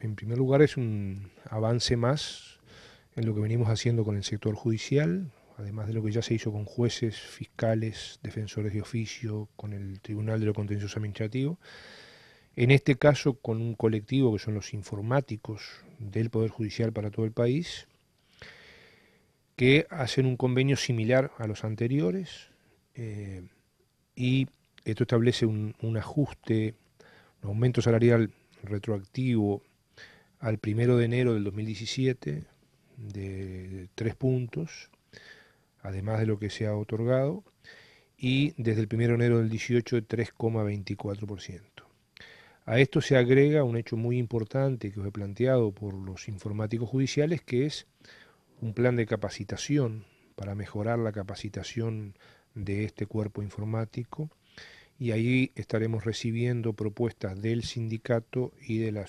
en primer lugar es un avance más en lo que venimos haciendo con el sector judicial, además de lo que ya se hizo con jueces, fiscales, defensores de oficio, con el Tribunal de lo Contencioso Administrativo. En este caso, con un colectivo que son los informáticos del Poder Judicial para todo el país, que hacen un convenio similar a los anteriores eh, y esto establece un, un ajuste, un aumento salarial retroactivo al primero de enero del 2017 de tres puntos, además de lo que se ha otorgado, y desde el primero de enero del 18 de 3,24%. A esto se agrega un hecho muy importante que os he planteado por los informáticos judiciales, que es un plan de capacitación para mejorar la capacitación de este cuerpo informático y ahí estaremos recibiendo propuestas del sindicato y de la,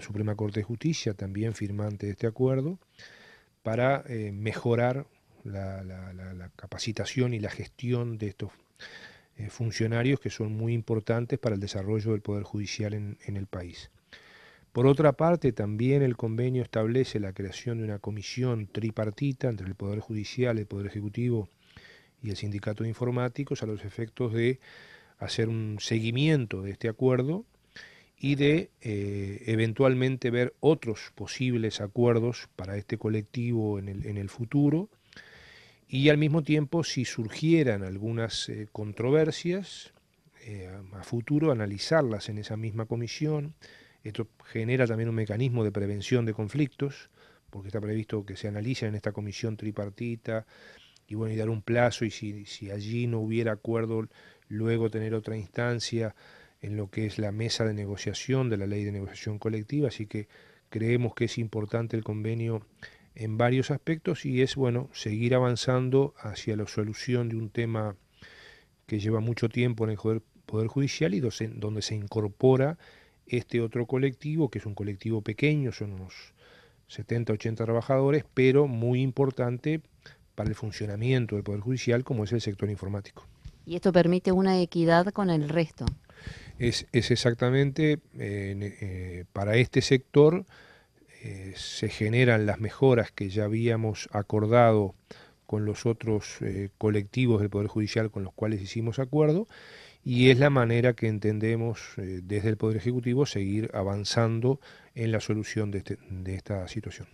Suprema Corte de Justicia, también firmante de este acuerdo, para eh, mejorar la, capacitación y la gestión de estos eh, funcionarios que son muy importantes para el desarrollo del Poder Judicial en, en el país. Por otra parte, también el convenio establece la creación de una comisión tripartita entre el Poder Judicial, el Poder Ejecutivo y el Sindicato de Informáticos a los efectos de hacer un seguimiento de este acuerdo y de eh, eventualmente ver otros posibles acuerdos para este colectivo en el, futuro y al mismo tiempo si surgieran algunas eh, controversias eh, a futuro analizarlas en esa misma comisión. Esto genera también un mecanismo de prevención de conflictos porque está previsto que se analicen en esta comisión tripartita y bueno y dar un plazo y si, si allí no hubiera acuerdo luego tener otra instancia en lo que es la mesa de negociación de la ley de negociación colectiva, así que creemos que es importante el convenio en varios aspectos y es bueno seguir avanzando hacia la solución de un tema que lleva mucho tiempo en el Poder, Judicial y donde se incorpora este otro colectivo, que es un colectivo pequeño, son unos 70, 80 trabajadores, pero muy importante para el funcionamiento del Poder Judicial, como es el sector informático. Y esto permite una equidad con el resto. Es, exactamente, eh, para este sector eh, se generan las mejoras que ya habíamos acordado con los otros eh, colectivos del Poder Judicial con los cuales hicimos acuerdo y es la manera que entendemos desde el Poder Ejecutivo seguir avanzando en la solución de este, esta situación.